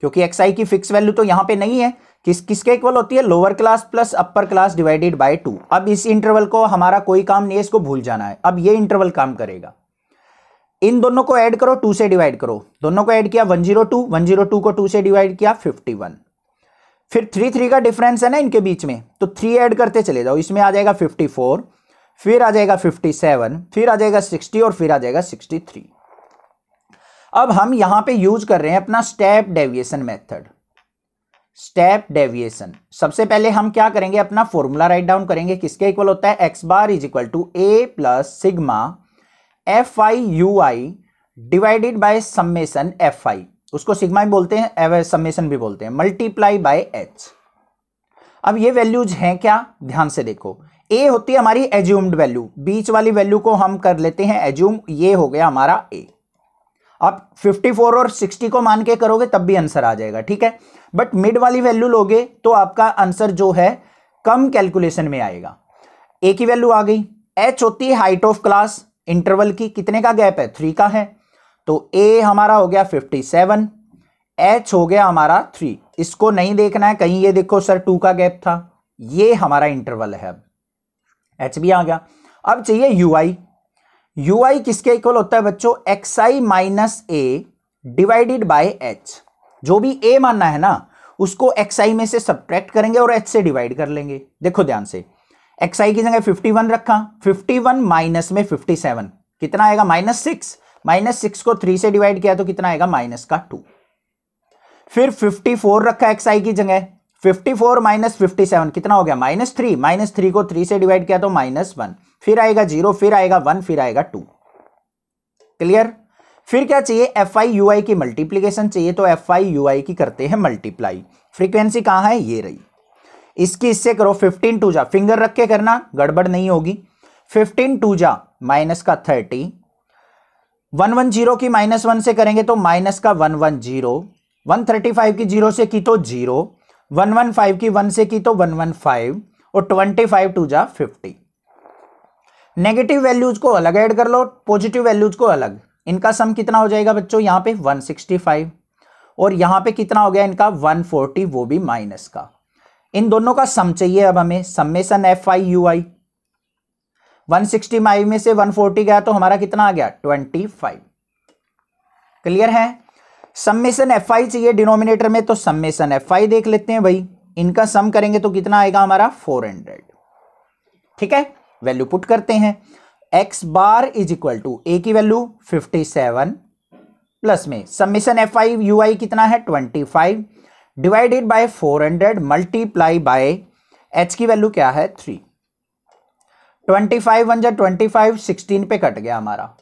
क्योंकि एक्स आई की फिक्स वैल्यू तो यहां पे नहीं है किस किसके इक्वल होती है lower class plus upper class divided by two अब इस इंटरवल को हमारा कोई काम नहीं है इसको भूल जाना है अब ये इंटरवल काम करेगा इन दोनों को ऐड करो टू से डिवाइड करो दोनों को ऐड किया one zero two one zero two को टू से डिवाइड किया फिफ्टी वन फिर थ्री थ्री का डिफरेंस है ना इनके बीच में तो थ्री ऐड करते चले जाओ इसमें आ जाएगा फिफ्टी फोर फिर आ जाएगा 57 फिर आ जाएगा 60 और फिर आ जाएगा 63 अब हम यहां पे यूज कर रहे हैं अपना step deviation method step deviation सबसे पहले हम क्या करेंगे अपना फॉर्मूला राइट डाउन करेंगे किसके इक्वल होता है X bar is equal to A plus sigma F I you I divided by summation F I उसको सिग्मा भी बोलते हैं सम्मेशन भी बोलते हैं मल्टीप्लाई बाय एच अब ये वैल्यूज हैं क्या ध्यान से देखो ए होती है हमारी एज्यूम्ड वैल्यू बीच वाली वैल्यू को हम कर लेते हैं एज्यूम ये हो गया हमारा ए आप 54 और 60 को मान के करोगे तब भी आंसर आ जाएगा ठीक है बट मिड वाली वैल्यू लोगे तो आपका आंसर जो है कम कैलकुलेशन में आएगा ए की वैल्यू आ गई एच होती है हाइट ऑफ क्लास इंटरवल की कितने का गैप है थ्री का है तो ए हमारा हो गया फिफ्टी सेवन एच हो गया हमारा थ्री इसको नहीं देखना है कहीं ये देखो सर टू का गैप था ये हमारा इंटरवल है अब एच भी आ गया अब चाहिए यू आई यू आई किसके इक्वल होता है बच्चों x I minus A divided by H जो भी ए मानना है ना उसको एक्स आई में से सब्ट्रैक्ट करेंगे और एच से डिवाइड कर लेंगे देखो ध्यान से एक्स आई की जगह फिफ्टी वन रखा फिफ्टी वन माइनस में फिफ्टी सेवन कितना आएगा माइनस सिक्स माइनस सिक्स को थ्री से डिवाइड किया तो कितना आएगा माइनस का टू फिर फिफ्टी फोर रखा एक्स आई की जगह fifty four minus fifty seven कितना हो गया माइनस थ्री माइनस थ्री को थ्री से डिवाइड किया तो माइनस वन फिर आएगा जीरो फिर आएगा वन फिर आएगा टू क्लियर फिर क्या चाहिए एफ आई यू आई की मल्टीप्लीकेशन चाहिए तो एफ आई यू आई की करते हैं मल्टीप्लाई फ्रीक्वेंसी कहाँ है ये रही इसकी इससे करो फिफ्टीन टू जा फिंगर रख के करना गड़बड़ नहीं होगी फिफ्टीन टू जा माइनस का थर्टी वन वन जीरो की माइनस वन से करेंगे तो माइनस का one one zero one thirty five की जीरो से की तो जीरो वन वन फाइव की वन से की तो वन वन फाइव और ट्वेंटी फाइव टू जा फिफ्टी नेगेटिव वैल्यूज को अलग ऐड कर लो पॉजिटिव वैल्यूज को अलग इनका सम कितना हो जाएगा बच्चों यहाँ पे वन सिक्सटी फाइव और यहाँ पे कितना हो गया इनका वन फोर्टी वो भी माइनस का इन दोनों का सम चाहिए अब हमें summation F I you I one sixty में से 140 गया तो हमारा कितना आ गया 25 क्लियर है सम्मेशन एफ आई चाहिए डिनोमिनेटर में तो सम्मेशन एफ आई देख लेते हैं भाई इनका सम करेंगे तो कितना आएगा हमारा फोर हंड्रेड ठीक है वैल्यू पुट करते हैं X bar is equal to ए की वैल्यू फिफ्टी सेवन प्लस में सम्मेशन एफ आई यू आई कितना है twenty five divided by four hundred multiply by H की वैल्यू क्या है थ्री ट्वेंटी फाइव वन जा ट्वेंटी फाइव सिक्सटीन पे कट गया हमारा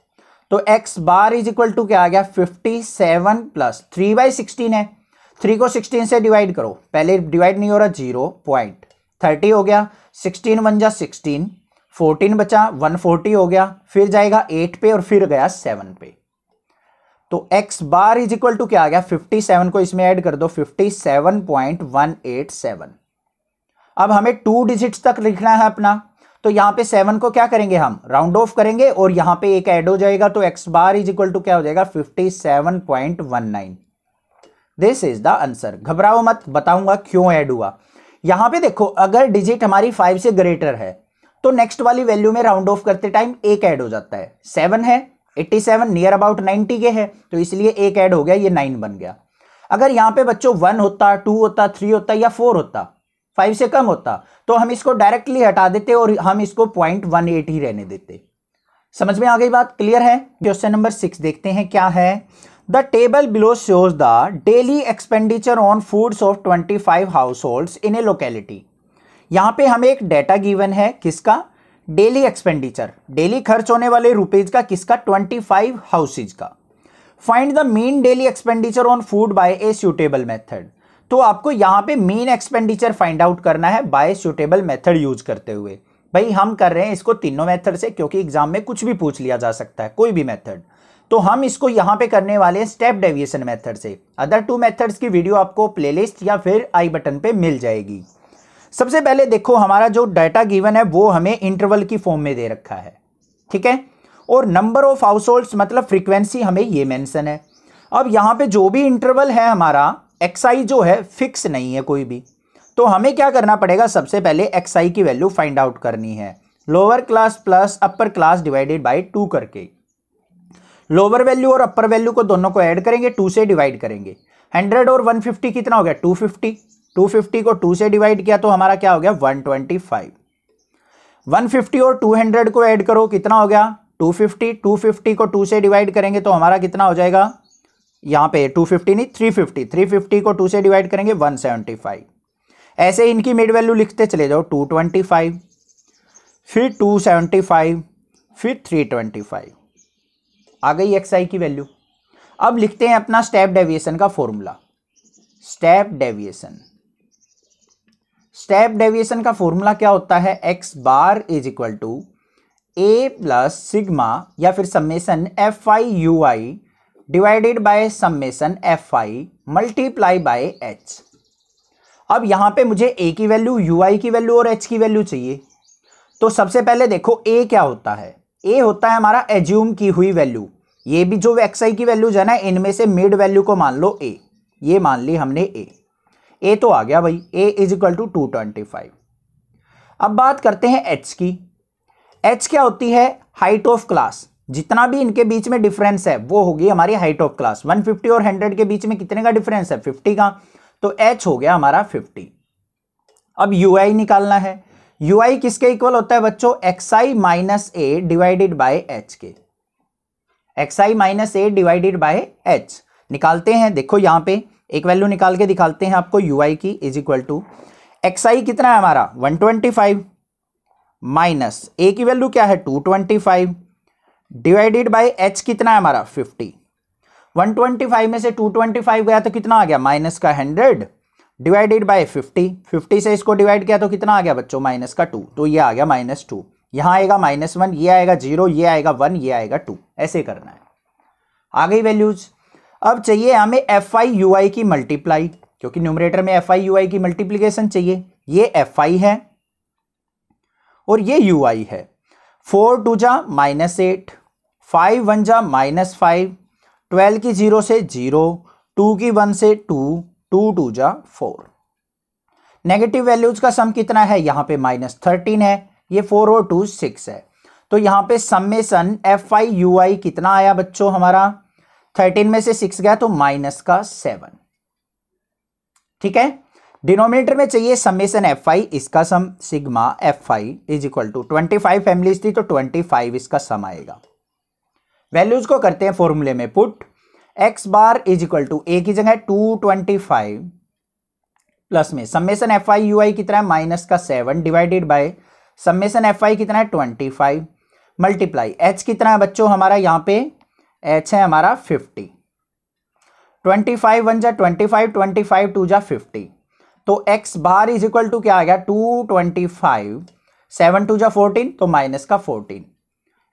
तो x bar is equal to क्या आ गया 57 seven plus three by sixteen है थ्री को 16 से डिवाइड करो पहले डिवाइड नहीं हो रहा जीरो पॉइंट थर्टी हो गया 16 वन जा सिक्सटीन फोर्टीन बचा 140 हो गया फिर जाएगा एट पे और फिर गया सेवन पे तो x bar is equal to क्या आ गया 57 को इसमें ऐड कर दो 57.187 अब हमें टू डिजिट्स तक लिखना है अपना तो यहां पे सेवन को क्या करेंगे हम राउंड ऑफ करेंगे और यहां पे एक ऐड हो जाएगा तो x bar is equal to क्या हो जाएगा fifty seven point one nine this is the answer घबराओ मत बताऊंगा क्यों ऐड हुआ यहां पे देखो अगर डिजिट हमारी फाइव से ग्रेटर है तो नेक्स्ट वाली वैल्यू में राउंड ऑफ करते टाइम एक ऐड हो जाता है सेवन है eighty seven near about ninety के है तो इसलिए एक ऐड हो गया ये नाइन बन गया अगर यहां पे बच्चों वन होता टू होता थ्री होता या फोर होता फाइव से कम होता तो हम इसको डायरेक्टली हटा देते और हम इसको पॉइंट वन एट ही रहने देते समझ में आ गई बात क्लियर है क्वेश्चन नंबर सिक्स देखते हैं क्या है the table below shows the daily expenditure on foods of twenty five household in a locality यहाँ पे हमें एक डेटा गिवन है किसका डेली एक्सपेंडिचर डेली खर्च होने वाले रुपीज का किसका ट्वेंटी फाइव हाउसेज का find the mean daily expenditure on food by a suitable method तो आपको यहाँ पे मेन एक्सपेंडिचर फाइंड आउट करना है बाय सुटेबल मेथड यूज करते हुए भाई हम कर रहे हैं इसको तीनों मेथड से क्योंकि एग्जाम में कुछ भी पूछ लिया जा सकता है कोई भी मेथड तो हम इसको यहाँ पे करने वाले हैं स्टेप डेविएशन मेथड से अदर टू मेथड्स की वीडियो आपको प्लेलिस्ट या फिर आई बटन पे मिल जाएगी सबसे पहले देखो हमारा जो डाटा गिवन है वो हमें इंटरवल की फॉर्म में दे रखा है ठीक है और नंबर ऑफ हाउस मतलब फ्रीक्वेंसी हमें ये मैंसन है अब यहाँ पे जो भी इंटरवल है हमारा एक्साई जो है फिक्स नहीं है कोई भी तो हमें क्या करना पड़ेगा सबसे पहले आई की वैल्यू फाइंड आउट करनी है lower class plus upper class divided by two करके लोअर वैल्यू और अपर वैल्यू को दोनों को ऐड करेंगे टू से डिवाइड करेंगे हंड्रेड और वन फिफ्टी कितना हो गया टू फिफ्टी टू फिफ्टी को टू से डिवाइड किया तो हमारा क्या हो गया one twenty five one fifty और टू हंड्रेड को ऐड करो कितना हो गया टू फिफ्टी टू फिफ्टी को टू से डिवाइड करेंगे तो हमारा कितना हो जाएगा यहाँ पे 250 नहीं 350 350 को 2 से डिवाइड करेंगे 175 ऐसे इनकी मिड वैल्यू लिखते चले जाओ 225 फिर 275 फिर 325 आ गई एक्स आई की वैल्यू अब लिखते हैं अपना स्टेप डेविएशन का formula step deviation step deviation का फॉर्मूला क्या होता है X bar is equal to A plus sigma या फिर summation F I you I divided by summation F I multiply by H अब यहां पे मुझे ए की वैल्यू यू आई की वैल्यू और एच की वैल्यू चाहिए तो सबसे पहले देखो ए क्या होता है ए होता है हमारा एज्यूम की हुई वैल्यू ये भी जो एक्स आई की वैल्यूज है ना इनमें से मिड वैल्यू को मान लो ए ये मान ली हमने ए ए तो आ गया भाई A is equal to two twenty five अब बात करते हैं एच की एच क्या होती है हाइट ऑफ क्लास जितना भी इनके बीच में डिफरेंस है वो होगी हमारी हाइट ऑफ क्लास 150 और 100 के बीच में कितने का डिफरेंस है 50 का तो h हो गया हमारा 50 अब यू निकालना है यू किसके इक्वल होता है बच्चों x I minus A divided by H के X I minus A divided by H निकालते हैं देखो यहां पे एक वैल्यू निकाल के दिखाते हैं आपको यू की is equal to X I कितना है हमारा 125 माइनस ए की वैल्यू क्या है 225 डिवाइडेड बाई एच कितना है हमारा फिफ्टी वन ट्वेंटी फाइव में से टू ट्वेंटी फाइव गया तो कितना आ गया माइनस का hundred divided by fifty fifty से इसको डिवाइड किया तो कितना आ गया बच्चों माइनस का टू तो ये आ गया माइनस टू यहाँ आएगा माइनस वन ये आएगा जीरो ये आएगा वन ये आएगा टू ऐसे करना है आ गई वैल्यूज अब चाहिए हमें एफ आई यू आई की मल्टीप्लाई क्योंकि न्यूमरेटर में एफ आई यू आई की मल्टीप्लीकेशन चाहिए ये एफ आई है और ये यू आई है फोर टू जा माइनस एट फाइव वन जा माइनस फाइव ट्वेल्व की जीरो से जीरो टू की वन से टू टू टू जा फोर नेगेटिव वैल्यूज का सम कितना है यहाँ पे माइनस थर्टीन है ये फोर और टू सिक्स है तो यहाँ पे समेसन एफ आई यू आई कितना आया बच्चों हमारा थर्टीन में से सिक्स गया तो माइनस का सेवन ठीक है डिनोमिनेटर में चाहिए समेसन एफ आई इसका sum sigma F I is equal to twenty five families थी तो ट्वेंटी फाइव इसका सम आएगा वैल्यूज को करते हैं फॉर्मूले में put X bar is equal to ए की जगह टू ट्वेंटी फाइव प्लस में सम्मेशन एफ आई यू आई कितना है माइनस का seven divided by summation F I कितना है ट्वेंटी फाइव मल्टीप्लाई एच कितना है बच्चों हमारा यहाँ पे एच है हमारा फिफ्टी ट्वेंटी फाइव वन जा twenty five twenty five two जा फिफ्टी तो x bar is equal to क्या आ गया two twenty five seven two जा फोर्टीन तो माइनस का फोर्टीन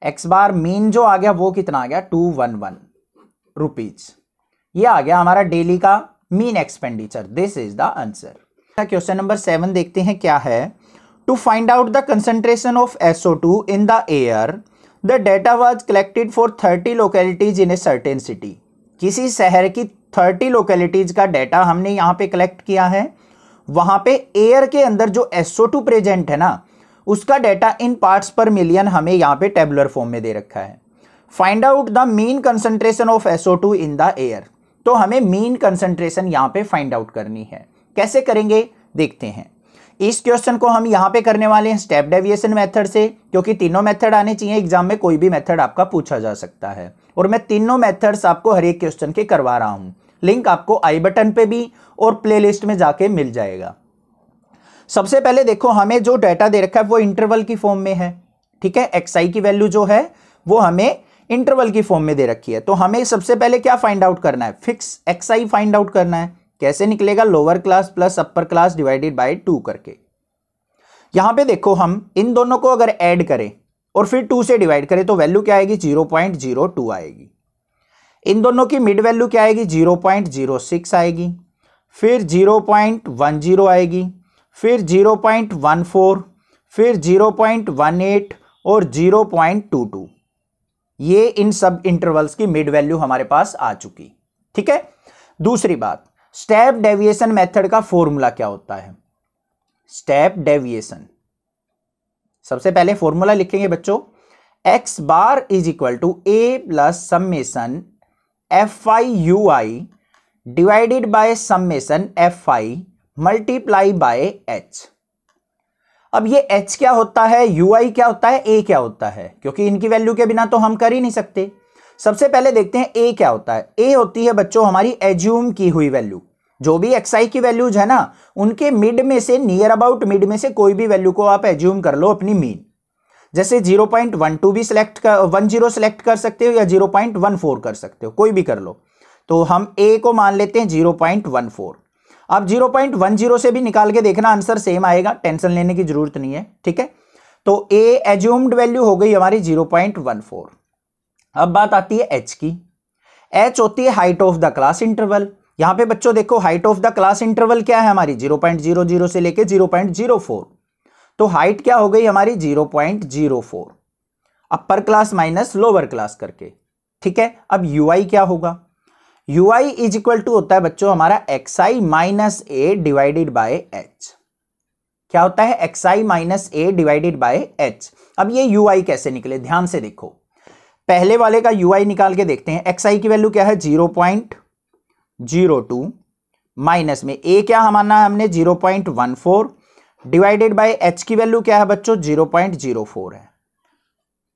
एक्स बार मीन जो आ गया वो कितना आ गया टू वन वन रुपीज ये आ गया हमारा डेली का mean expenditure this is the answer question number seven देखते हैं क्या है to find out the concentration of S O two in the air the data was collected for thirty localities in a certain city किसी शहर की थर्टी लोकेलिटीज का डेटा हमने यहाँ पे कलेक्ट किया है वहां पे एयर के अंदर जो एसओ टू प्रेजेंट है ना उसका data in parts per million हमें यहाँ पे टेबुलर फॉर्म में दे रखा है find out the mean concentration of SO2 in the air तो हमें मीन कंसनट्रेशन यहाँ पे फाइंड आउट करनी है कैसे करेंगे देखते हैं इस क्वेश्चन को हम यहाँ पे करने वाले हैं स्टेप डेविएशन मेथड से क्योंकि तीनों मेथड आने चाहिए एग्जाम में कोई भी मेथड आपका पूछा जा सकता है और मैं तीनों मेथड्स आपको हर एक क्वेश्चन के करवा रहा हूँ लिंक आपको आई बटन पे भी और प्लेलिस्ट में जाके मिल जाएगा सबसे पहले देखो हमें जो डाटा दे रखा है वो इंटरवल की फॉर्म में है ठीक है एक्स की वैल्यू जो है वो हमें इंटरवल की फॉर्म में दे रखी है तो हमें सबसे पहले क्या फाइंड आउट करना है fix X I find out करना है कैसे निकलेगा lower class plus upper class divided by two करके यहां पे देखो हम इन दोनों को अगर ऐड करें और फिर टू से डिवाइड करें तो वैल्यू क्या आएगी जीरो पॉइंट जीरो टू आएगी इन दोनों की मिड वैल्यू क्या आएगी जीरो पॉइंट जीरो सिक्स आएगी फिर जीरो पॉइंट वन जीरो आएगी फिर जीरो पॉइंट वन फोर फिर जीरो पॉइंट वन एट और जीरो पॉइंट टू टू ये इन सब इंटरवल्स की मिड वैल्यू हमारे पास आ चुकी ठीक है दूसरी बात स्टेप डेविएशन मेथड का फॉर्मूला क्या होता है स्टेप डेविएशन सबसे पहले फॉर्मूला लिखेंगे बच्चों X bar is equal to A plus summation F I you I divided by summation F I multiply by H अब ये एच क्या होता है यू आई क्या होता है ए क्या होता है क्योंकि इनकी वैल्यू के बिना तो हम कर ही नहीं सकते सबसे पहले देखते हैं ए क्या होता है ए होती है बच्चों हमारी एज्यूम की हुई वैल्यू जो भी एक्सआई की वैल्यूज है ना उनके मिड में से नियर अबाउट मिड में से कोई भी वैल्यू को आप एज्यूम कर लो अपनी मीन जैसे 0.12 भी सिलेक्ट कर वन जीरो सेलेक्ट कर सकते हो या 0.14 कर सकते हो कोई भी कर लो तो हम ए को मान लेते हैं फोर आप 0.10 से भी निकाल के देखना आंसर सेम आएगा टेंशन लेने की जरूरत नहीं है ठीक है तो ए एज्यूम्ड वैल्यू हो गई हमारी 0.14 अब बात आती है एच की एच होती है height of the class interval यहां पे बच्चों देखो height of the class interval क्या है हमारी 0.00 से लेके 0.04 तो हाइट क्या हो गई हमारी 0.04 upper class minus lower class करके ठीक है अब यूआई क्या होगा U I is equal to होता है बच्चों हमारा X I minus A divided by H क्या होता है x I minus A divided by H अब ये यू आई कैसे निकले ध्यान से देखो पहले वाले का यू आई निकाल के देखते हैं एक्स आई की वैल्यू क्या है zero point zero two minus में ए क्या हमारा हमने zero point one four divided by H की वैल्यू क्या है बच्चों जीरो पॉइंट जीरो फोर है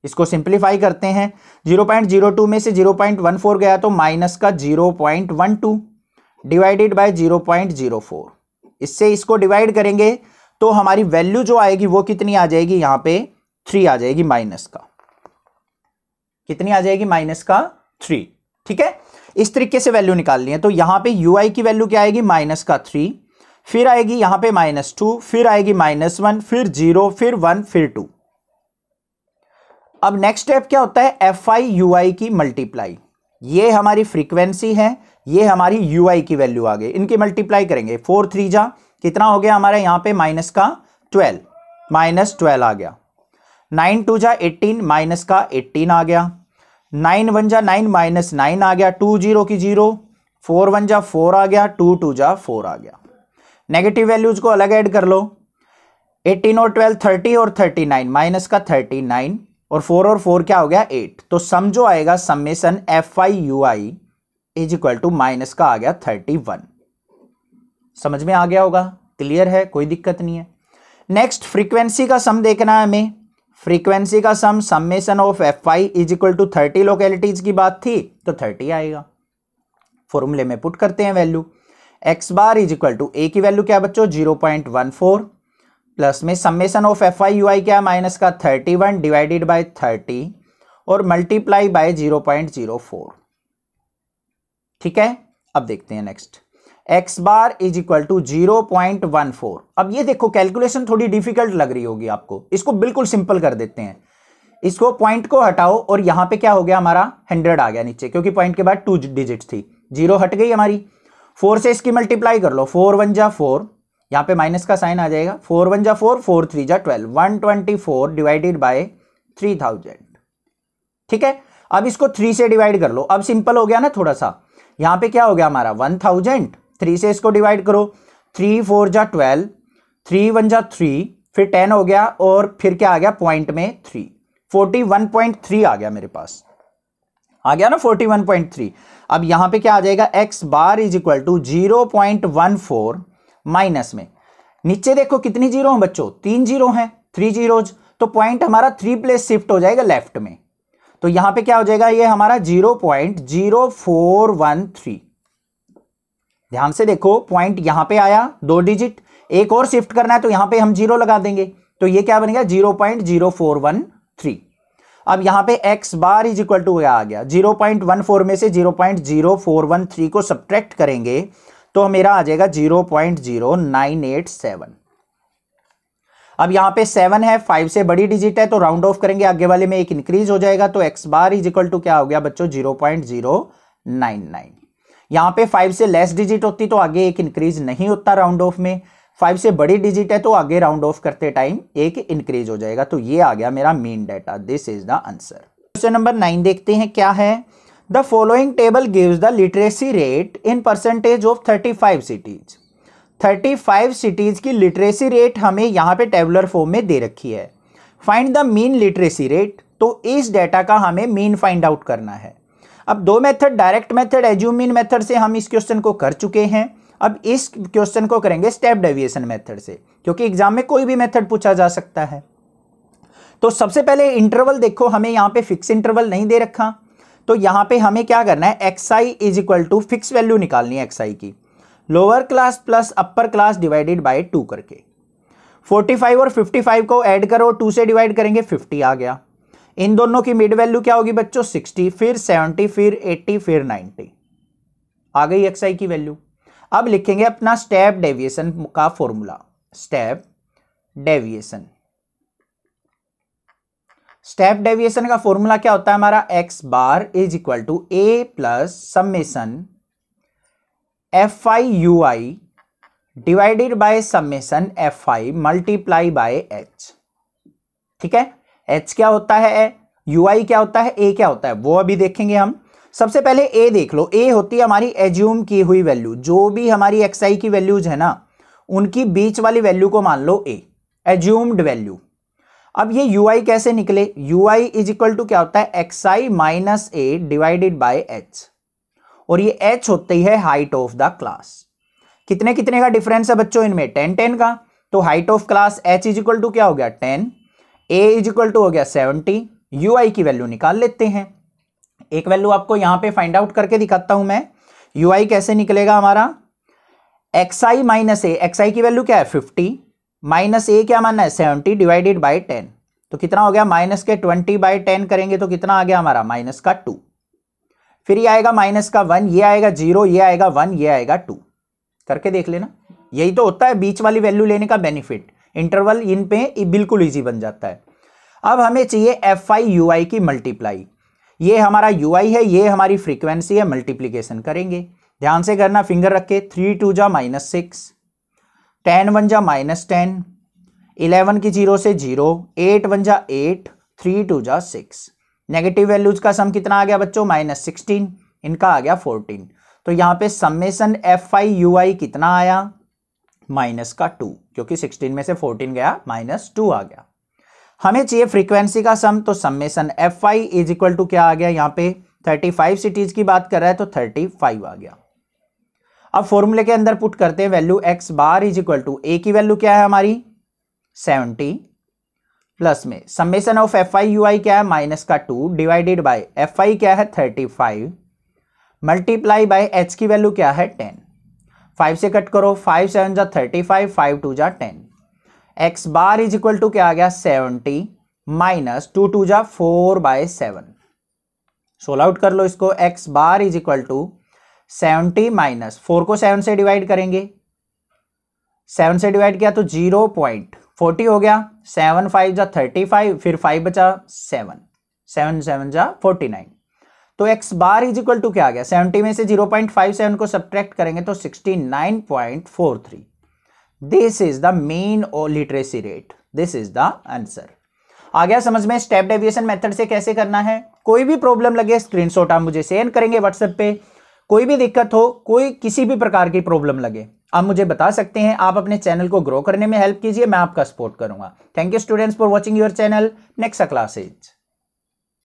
इसको सिंप्लीफाई करते हैं 0.02 में से 0.14 गया तो माइनस का 0.12 डिवाइडेड बाय 0.04 इससे इसको डिवाइड करेंगे तो हमारी वैल्यू जो आएगी वो कितनी आ जाएगी यहां पे थ्री आ जाएगी माइनस का कितनी आ जाएगी माइनस का थ्री ठीक है इस तरीके से वैल्यू निकालनी है तो यहां पे यू की वैल्यू क्या आएगी माइनस का थ्री फिर आएगी यहां पे माइनस टू फिर आएगी माइनस वन फिर जीरो फिर वन फिर टू अब नेक्स्ट स्टेप क्या होता है एफ आई यू आई की मल्टीप्लाई ये हमारी फ्रीक्वेंसी है ये हमारी यू आई की वैल्यू आ गई इनकी मल्टीप्लाई करेंगे फोर थ्री जा कितना हो गया हमारा यहाँ पे माइनस का ट्वेल्व माइनस ट्वेल्व आ गया नाइन टू जा एट्टीन माइनस का एट्टीन आ गया नाइन वन जा नाइन माइनस नाइन आ गया टू जीरो की जीरो फोर वन जा फोर आ गया टू टू जा फोर आ गया नेगेटिव वैल्यूज को अलग ऐड कर लो एटीन और ट्वेल्व थर्टी और थर्टी नाइन माइनस का थर्टी नाइन और फोर और फोर क्या हो गया एट तो सम जो आएगा summation F I you I is equal to minus का आ गया थर्टी वन समझ में आ गया होगा क्लियर है कोई दिक्कत नहीं है नेक्स्ट फ्रीक्वेंसी का सम देखना है हमें फ्रीक्वेंसी का sum summation of F I is equal to thirty localities की बात थी तो थर्टी आएगा फॉर्मूले में पुट करते हैं value X bar is equal to ए की वैल्यू क्या बच्चों zero point one four plus में summation of F I you आई क्या माइनस का thirty one divided by thirty और multiply by zero point zero four ठीक है अब देखते हैं next X bar is equal to zero point one four अब ये देखो कैलकुलेशन थोड़ी डिफिकल्ट लग रही होगी आपको इसको बिल्कुल सिंपल कर देते हैं इसको पॉइंट को हटाओ और यहां पे क्या हो गया हमारा हंड्रेड आ गया नीचे क्योंकि पॉइंट के बाद टू डिजिट थी जीरो हट गई हमारी फोर से इसकी मल्टीप्लाई कर लो फोर वन जा फोर यहाँ पे माइनस का साइन आ जाएगा फोर वन जा फोर फोर थ्री जा twelve one twenty four divided by three thousand ठीक है अब इसको थ्री से डिवाइड कर लो अब सिंपल हो गया ना थोड़ा सा यहाँ पे क्या हो गया हमारा वन थाउजेंड थ्री से इसको डिवाइड करो थ्री फोर जा ट्वेल्व थ्री वन जा थ्री फिर टेन हो गया और फिर क्या आ गया पॉइंट में three forty one point three आ गया मेरे पास आ गया ना फोर्टी वन पॉइंट थ्री अब यहाँ पे क्या आ जाएगा X bar is equal to zero point one four minus में नीचे देखो कितनी जीरो हैं बच्चों तीन जीरो हैं थ्री जीरोज तो पॉइंट हमारा थ्री प्लेस शिफ्ट हो जाएगा लेफ्ट में तो यहां पे क्या हो जाएगा ये हमारा zero point zero four one three ध्यान से देखो पॉइंट यहां पे आया दो डिजिट एक और शिफ्ट करना है तो यहां पे हम जीरो लगा देंगे तो ये क्या बनेगा zero point zero four one three अब यहां पे x bar is equal to आ गया 0.14 में से 0.0413 को सब्ट्रैक्ट करेंगे तो मेरा आ जाएगा zero point zero nine eight seven अब यहां पे सेवन है फाइव से बड़ी डिजिट है तो राउंड ऑफ करेंगे आगे वाले में एक इंक्रीज हो जाएगा तो x bar is equal to क्या हो गया बच्चों zero point zero nine nine यहां पर फाइव से लेस डिजिट होती तो आगे एक इंक्रीज नहीं होता राउंड ऑफ में फाइव से बड़ी डिजिट है तो आगे राउंड ऑफ करते टाइम एक इंक्रीज हो जाएगा तो ये आ गया मेरा mean data this is the answer question number nine देखते हैं क्या है table following the literacy rate in percentage of thirty five 35 thirty 35 cities की लिटरेसी रेट हमें यहाँ पे टेबुलर फॉर्म में दे रखी है find the mean literacy rate तो इस डाटा का हमें मीन फाइंड आउट करना है अब दो method direct method assumed mean method से हम इस क्वेश्चन को कर चुके हैं अब इस क्वेश्चन को करेंगे स्टेप डेविएशन मेथड से क्योंकि एग्जाम में कोई भी मेथड पूछा जा सकता है तो सबसे पहले इंटरवल देखो हमें यहाँ पे फिक्स इंटरवल नहीं दे रखा तो यहां पे हमें क्या करना है x I is equal to fix value निकालनी है एक्स आई की lower class plus upper class divided by two करके 45 और 55 को ऐड करो टू से डिवाइड करेंगे 50 आ गया इन दोनों की मिड वैल्यू क्या होगी बच्चों 60 फिर 70 फिर 80 फिर 90 आ गई आई की वैल्यू अब लिखेंगे अपना स्टेप डेविएशन का formula step deviation step deviation का फॉर्मूला क्या होता है हमारा x bar is equal to A plus summation F I you I divided by summation F I multiply by H ठीक है एच क्या होता है यू आई क्या होता है ए क्या होता है वो अभी देखेंगे हम सबसे पहले ए देख लो ए होती है हमारी एज्यूम की हुई वैल्यू जो भी हमारी एक्स आई की वैल्यूज है ना उनकी बीच वाली वैल्यू को मान लो ए एज्यूम्ड वैल्यू अब ये यू आई कैसे निकले you I is equal to क्या होता है x I minus A divided by H और ये एच होती है हाइट ऑफ द क्लास कितने कितने का डिफरेंस है बच्चों इनमें टेन टेन का तो height of class H is equal to क्या हो गया ten A is equal to हो गया सेवनटी यू आई की वैल्यू निकाल लेते हैं एक वैल्यू आपको यहां पे फाइंड आउट करके दिखाता हूं मैं यू आई कैसे निकलेगा हमारा एक्स आई माइनस ए एक्स आई की वैल्यू क्या है फिफ्टी माइनस ए क्या मानना है सेवेंटी डिवाइडेड बाई टेन तो कितना हो गया माइनस के ट्वेंटी बाई टेन करेंगे तो कितना आ गया हमारा माइनस का टू फिर ये आएगा माइनस का वन ये आएगा जीरो ये आएगा वन ये आएगा टू करके देख लेना यही तो होता है बीच वाली वैल्यू लेने का बेनिफिट इंटरवल इन पे बिल्कुल ईजी बन जाता है अब हमें चाहिए एफ आई यू आई की मल्टीप्लाई ये हमारा यू आई है ये हमारी फ्रीक्वेंसी है मल्टीप्लीकेशन करेंगे ध्यान से करना फिंगर रख के थ्री टू जा माइनस सिक्स टेन वन जा माइनस टेन इलेवन की जीरो से जीरो एट वन जा एट थ्री टू जा सिक्स नेगेटिव वैल्यूज का सम कितना आ गया बच्चों माइनस सिक्सटीन इनका आ गया फोर्टीन तो यहाँ पे समेसन एफ आई यू आई कितना आया माइनस का टू क्योंकि सिक्सटीन में से फोर्टीन गया माइनस टू आ गया हमें चाहिए फ्रीक्वेंसी का सम तो summation F I is equal to क्या आ गया यहाँ पे थर्टी फाइव सिटीज की बात कर रहा है तो थर्टी फाइव आ गया अब फॉर्मूले के अंदर पुट करते हैं value X bar is equal to ए की वैल्यू क्या है हमारी सेवनटी प्लस में summation of F I you आई क्या है माइनस का two divided by F I क्या है thirty five multiply by H की वैल्यू क्या है टेन फाइव से कट करो फाइव सेवन जा थर्टी फाइव फाइव टू जा ten X bar is equal to क्या आ गया सेवनटी माइनस टू टू जा four by seven solve out कर लो इसको X bar is equal to seventy minus four को सेवन से डिवाइड करेंगे सेवन से डिवाइड किया तो जीरो पॉइंट फोर्टी हो गया सेवन फाइव जा थर्टी फाइव फिर फाइव बचा सेवन सेवन सेवन जा फोर्टी नाइन तो x bar is equal to क्या आ गया सेवेंटी में से जीरो पॉइंट फाइव सेवन को सब्ट्रैक्ट करेंगे तो sixty nine point four three this is the mean और literacy rate this is the answer आ गया समझ में स्टेप डेविएशन मेथड से कैसे करना है कोई भी प्रॉब्लम लगे स्क्रीनशॉट आप मुझे सेंड करेंगे व्हाट्सएप पे कोई भी दिक्कत हो कोई किसी भी प्रकार की प्रॉब्लम लगे आप मुझे बता सकते हैं आप अपने चैनल को ग्रो करने में हेल्प कीजिए मैं आपका सपोर्ट करूंगा thank you students for watching your channel next classes